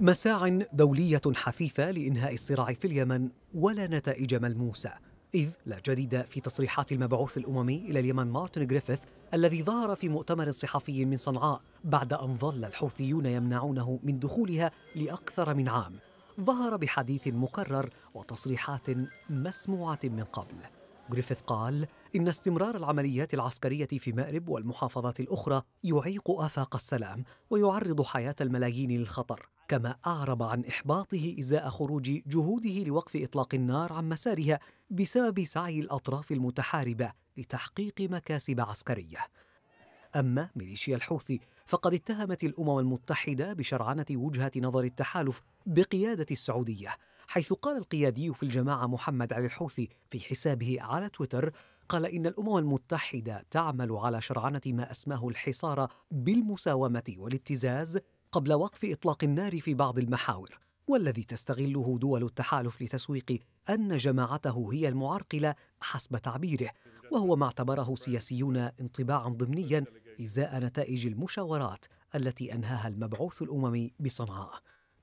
مساع دولية حثيثة لإنهاء الصراع في اليمن ولا نتائج ملموسة إذ لا جديد في تصريحات المبعوث الأممي إلى اليمن مارتن جريفيث الذي ظهر في مؤتمر صحفي من صنعاء بعد أن ظل الحوثيون يمنعونه من دخولها لأكثر من عام ظهر بحديث مكرر وتصريحات مسموعة من قبل جريفيث قال إن استمرار العمليات العسكرية في مأرب والمحافظات الأخرى يعيق آفاق السلام ويعرض حياة الملايين للخطر كما أعرب عن إحباطه إزاء خروج جهوده لوقف إطلاق النار عن مسارها بسبب سعي الأطراف المتحاربة لتحقيق مكاسب عسكرية أما ميليشيا الحوثي فقد اتهمت الأمم المتحدة بشرعنة وجهة نظر التحالف بقيادة السعودية حيث قال القيادي في الجماعة محمد علي الحوثي في حسابه على تويتر قال إن الأمم المتحدة تعمل على شرعنة ما أسماه الحصار بالمساومة والابتزاز قبل وقف إطلاق النار في بعض المحاور والذي تستغله دول التحالف لتسويق أن جماعته هي المعرقلة حسب تعبيره وهو ما اعتبره سياسيون انطباعا ضمنيا إزاء نتائج المشاورات التي أنهاها المبعوث الأممي بصنعاء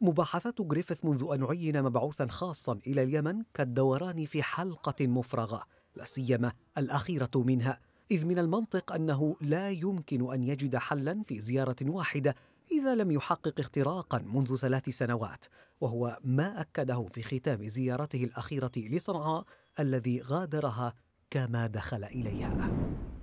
مباحثات جريفيث منذ أن عين مبعوثا خاصا إلى اليمن كالدوران في حلقة مفرغة لا سيما الأخيرة منها إذ من المنطق أنه لا يمكن أن يجد حلا في زيارة واحدة إذا لم يحقق اختراقا منذ ثلاث سنوات وهو ما أكده في ختام زيارته الأخيرة لصنعاء الذي غادرها كما دخل إليها